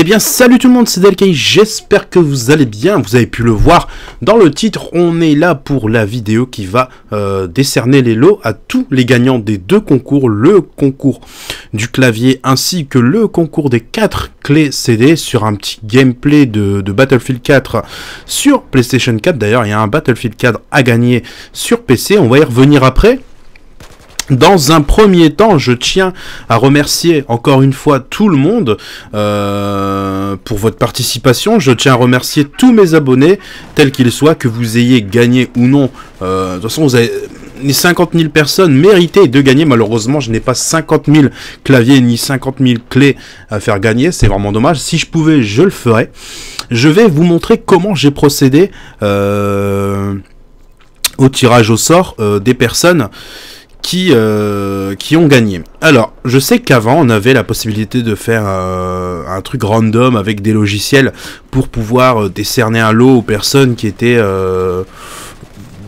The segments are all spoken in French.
Eh bien salut tout le monde, c'est Delkay, j'espère que vous allez bien, vous avez pu le voir dans le titre, on est là pour la vidéo qui va euh, décerner les lots à tous les gagnants des deux concours, le concours du clavier ainsi que le concours des quatre clés CD sur un petit gameplay de, de Battlefield 4 sur PlayStation 4, d'ailleurs il y a un Battlefield 4 à gagner sur PC, on va y revenir après. Dans un premier temps, je tiens à remercier encore une fois tout le monde euh, pour votre participation. Je tiens à remercier tous mes abonnés, tels qu'ils soient, que vous ayez gagné ou non. Euh, de toute façon, vous avez 50 000 personnes méritées de gagner. Malheureusement, je n'ai pas 50 000 claviers ni 50 000 clés à faire gagner. C'est vraiment dommage. Si je pouvais, je le ferais. Je vais vous montrer comment j'ai procédé euh, au tirage au sort des personnes euh, qui, ont gagné. Alors, je sais qu'avant, on avait la possibilité de faire euh, un truc random avec des logiciels pour pouvoir euh, décerner un lot aux personnes qui étaient...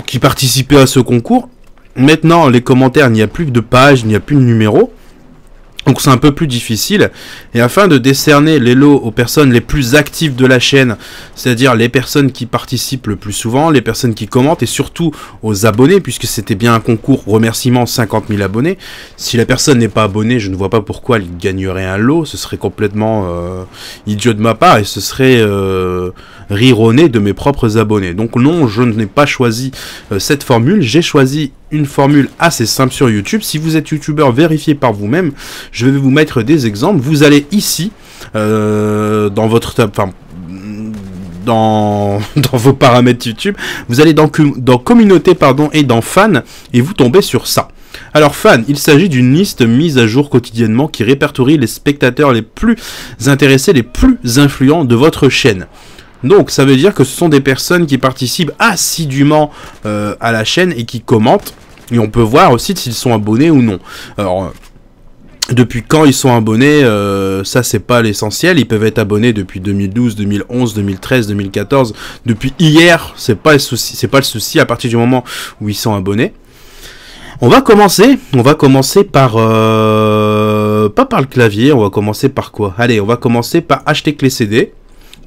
qui participaient à ce concours. Maintenant, les commentaires, il n'y a plus de page, il n'y a plus de numéro. Donc c'est un peu plus difficile. Et afin de décerner les lots aux personnes les plus actives de la chaîne, c'est-à-dire les personnes qui participent le plus souvent, les personnes qui commentent et surtout aux abonnés, puisque c'était bien un concours remerciement 50 000 abonnés, si la personne n'est pas abonnée, je ne vois pas pourquoi elle gagnerait un lot, ce serait complètement euh, idiot de ma part et ce serait... Euh, rire de mes propres abonnés. Donc non, je n'ai pas choisi euh, cette formule, j'ai choisi une formule assez simple sur YouTube. Si vous êtes youtubeur, vérifiez par vous-même. Je vais vous mettre des exemples. Vous allez ici, euh, dans votre dans, vos paramètres YouTube, vous allez dans, dans communauté pardon, et dans fan et vous tombez sur ça. Alors fan, il s'agit d'une liste mise à jour quotidiennement qui répertorie les spectateurs les plus intéressés, les plus influents de votre chaîne. Donc ça veut dire que ce sont des personnes qui participent assidûment euh, à la chaîne et qui commentent. Et on peut voir aussi s'ils sont abonnés ou non. Alors euh, depuis quand ils sont abonnés, euh, ça c'est pas l'essentiel. Ils peuvent être abonnés depuis 2012, 2011, 2013, 2014, depuis hier. C'est pas le souci. C'est pas le souci à partir du moment où ils sont abonnés. On va commencer. On va commencer par pas par le clavier. On va commencer par quoi Allez, on va commencer par acheter clé CD.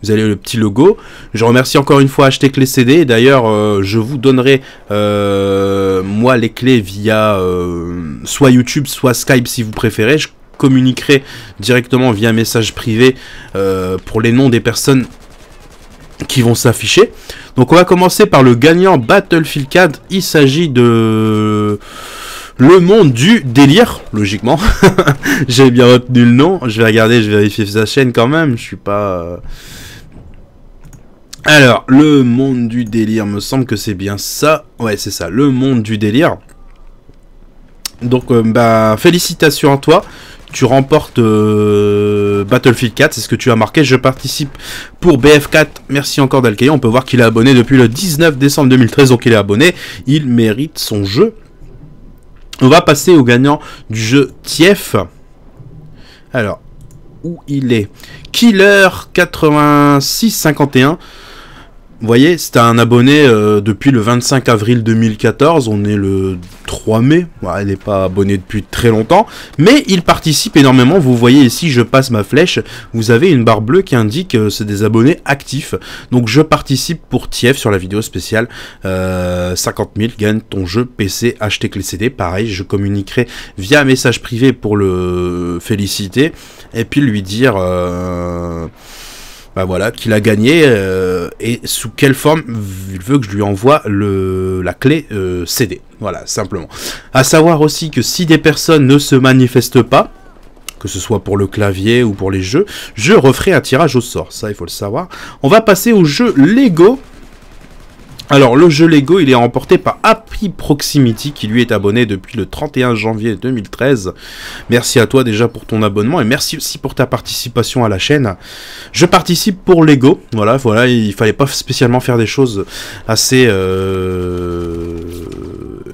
Vous avez le petit logo. Je remercie encore une fois acheter clé CD. D'ailleurs, euh, je vous donnerai euh, moi les clés via euh, soit YouTube, soit Skype si vous préférez. Je communiquerai directement via message privé pour les noms des personnes qui vont s'afficher. Donc on va commencer par le gagnant Battlefield 4. Il s'agit de le monde du délire, logiquement. J'ai bien retenu le nom. Je vais regarder, je vais vérifier sa chaîne quand même. Je suis pas... Alors, le monde du délire, me semble que c'est bien ça. Ouais, c'est ça, le monde du délire. Donc, euh, bah, félicitations à toi. Tu remportes euh, Battlefield 4, c'est ce que tu as marqué. Je participe pour BF4. Merci encore d'Alcaïon. On peut voir qu'il est abonné depuis le 19 décembre 2013, donc il est abonné. Il mérite son jeu. On va passer au gagnant du jeu TIEF. Alors, où il est Killer8651 vous voyez, c'est un abonné euh, depuis le 25 avril 2014, on est le 3 mai, ouais, il n'est pas abonné depuis très longtemps, mais il participe énormément, vous voyez ici, je passe ma flèche, vous avez une barre bleue qui indique que euh, c'est des abonnés actifs, donc je participe pour Thief sur la vidéo spéciale, 50 euh, 000, gagne ton jeu PC, acheter clé CD, pareil, je communiquerai via un message privé pour le féliciter, et puis lui dire bah voilà, qu'il a gagné, et sous quelle forme il veut que je lui envoie le, la clé euh, CD. Voilà, simplement. À savoir aussi que si des personnes ne se manifestent pas, que ce soit pour le clavier ou pour les jeux, je referai un tirage au sort, ça il faut le savoir. On va passer au jeu Lego alors le jeu Lego, il est remporté par Happy Proximity qui lui est abonné depuis le 31 janvier 2013. Merci à toi déjà pour ton abonnement et merci aussi pour ta participation à la chaîne. Je participe pour Lego, voilà, voilà, il fallait pas spécialement faire des choses assez euh,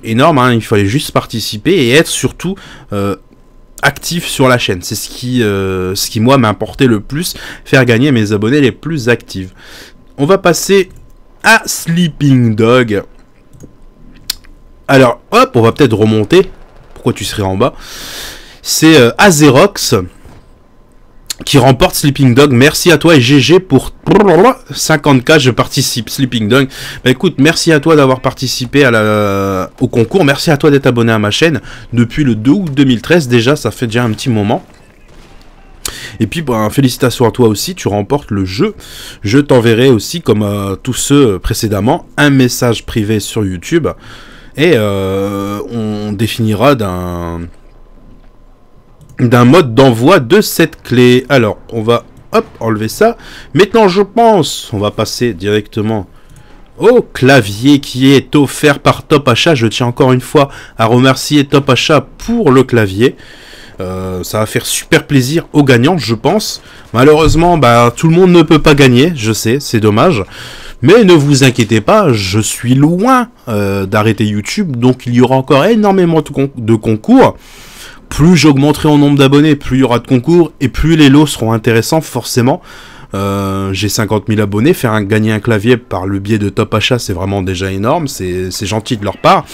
énormes, hein. il fallait juste participer et être surtout euh, actif sur la chaîne. C'est ce qui, euh, ce qui moi m'importait le plus, faire gagner mes abonnés les plus actifs. On va passer à Sleeping Dog. Alors, hop, on va peut-être remonter. Pourquoi tu serais en bas C'est euh, Azerox qui remporte Sleeping Dog. Merci à toi et GG pour 50k, je participe. Sleeping Dog. Bah, écoute, merci à toi d'avoir participé à au concours. Merci à toi d'être abonné à ma chaîne depuis le 2 août 2013. Déjà, ça fait déjà un petit moment. Et puis, ben, félicitations à toi aussi, tu remportes le jeu. Je t'enverrai aussi, comme à euh, tous ceux précédemment, un message privé sur YouTube. Et euh, on définira d'un d'un mode d'envoi de cette clé. Alors, on va enlever ça. Maintenant, je pense, on va passer directement au clavier qui est offert par Top Je tiens encore une fois à remercier Top Achat pour le clavier. Euh, ça va faire super plaisir aux gagnants, je pense. Malheureusement, bah, tout le monde ne peut pas gagner, je sais, c'est dommage. Mais ne vous inquiétez pas, je suis loin euh, d'arrêter YouTube, donc il y aura encore énormément de concours. Plus j'augmenterai en nombre d'abonnés, plus il y aura de concours, et plus les lots seront intéressants, forcément. Euh, j'ai 50 000 abonnés, faire gagner un clavier par le biais de top achat, c'est vraiment déjà énorme, c'est gentil de leur part.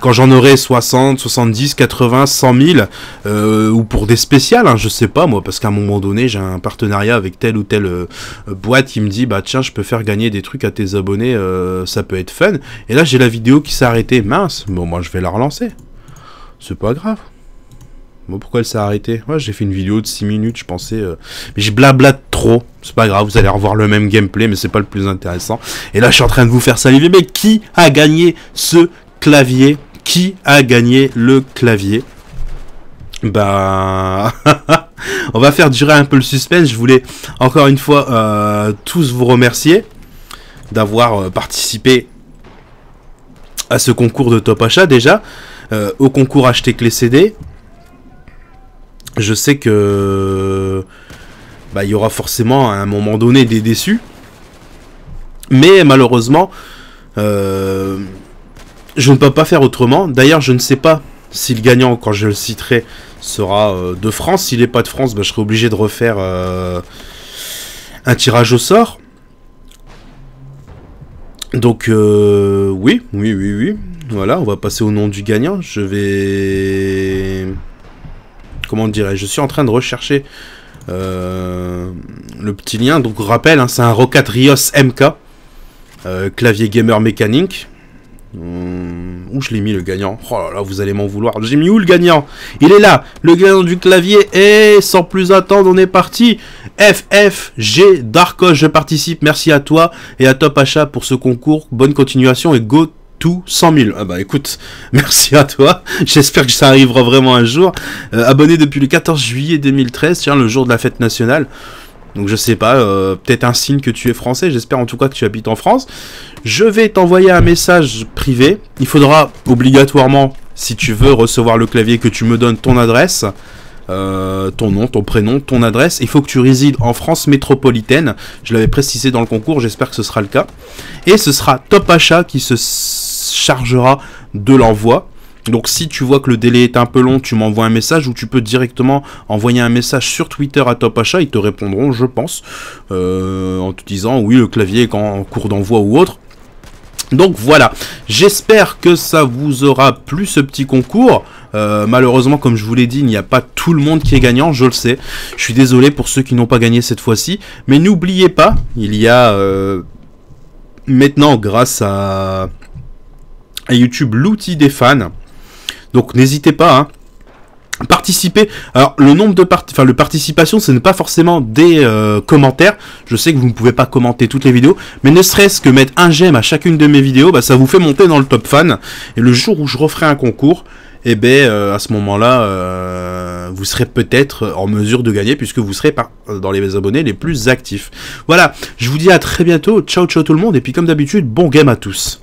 Quand j'en aurai 60, 70, 80, 100 000, ou pour des spéciales, hein, je sais pas moi, parce qu'à un moment donné, j'ai un partenariat avec telle ou telle euh, boîte qui me dit, bah tiens, je peux faire gagner des trucs à tes abonnés, euh, ça peut être fun. Et là, j'ai la vidéo qui s'est arrêtée, mince, bon, moi je vais la relancer. C'est pas grave pourquoi elle s'est arrêtée Ouais, j'ai fait une vidéo de 6 minutes, je pensais... Euh, mais je blablate trop, c'est pas grave, vous allez revoir le même gameplay, mais c'est pas le plus intéressant. Et là, je suis en train de vous faire saliver, mais qui a gagné ce clavier Qui a gagné le clavier Bah... On va faire durer un peu le suspense, je voulais encore une fois euh, tous vous remercier d'avoir euh, participé à ce concours de top achat déjà, au concours acheter clé CD, je sais que bah, il y aura forcément à un moment donné des déçus. Mais malheureusement, euh, je ne peux pas faire autrement. D'ailleurs, je ne sais pas si le gagnant, quand je le citerai, sera euh, de France. S'il n'est pas de France, bah, je serai obligé de refaire euh, un tirage au sort. Donc, oui, oui, oui, oui. Voilà, on va passer au nom du gagnant. Je vais comment dirais-je, je suis en train de rechercher euh, le petit lien. Donc rappel, hein, c'est un Rocatrios Rios MK, euh, clavier gamer mécanique. Hum, où je l'ai mis le gagnant Oh là là, vous allez m'en vouloir. J'ai mis où le gagnant Il est là, le gagnant du clavier. Et sans plus attendre, on est parti. FFG Darkos, je participe. Merci à toi et à Top Achat pour ce concours. Bonne continuation et go 100 000. Ah bah écoute, merci à toi. J'espère que ça arrivera vraiment un jour. Euh, abonné depuis le 14 juillet 2013, tiens, le jour de la fête nationale. Donc je sais pas, euh, peut-être un signe que tu es français, j'espère en tout cas que tu habites en France. Je vais t'envoyer un message privé. Il faudra obligatoirement, si tu veux recevoir le clavier, que tu me donnes ton adresse. Euh, ton nom, ton prénom, ton adresse. Il faut que tu résides en France métropolitaine. Je l'avais précisé dans le concours, j'espère que ce sera le cas. Et ce sera Top Achat qui se chargera de l'envoi. Donc si tu vois que le délai est un peu long, tu m'envoies un message ou tu peux directement envoyer un message sur Twitter à Top Achat, ils te répondront, je pense, euh, en te disant oui, le clavier est en cours d'envoi ou autre. Donc voilà, j'espère que ça vous aura plu ce petit concours. Euh, malheureusement, comme je vous l'ai dit, il n'y a pas tout le monde qui est gagnant, je le sais. Je suis désolé pour ceux qui n'ont pas gagné cette fois-ci. Mais n'oubliez pas, il y a euh, maintenant grâce à YouTube l'outil des fans. Donc n'hésitez pas. à hein. Participer. Alors le nombre de participations, enfin le participation, ce n'est pas forcément des euh, commentaires. Je sais que vous ne pouvez pas commenter toutes les vidéos, mais ne serait-ce que mettre un j'aime à chacune de mes vidéos, bah, ça vous fait monter dans le top fan. Et le jour où je referai un concours, eh ben euh, à ce moment-là, euh, vous serez peut-être en mesure de gagner puisque vous serez dans les abonnés les plus actifs. Voilà. Je vous dis à très bientôt. Ciao ciao tout le monde. Et puis comme d'habitude, bon game à tous.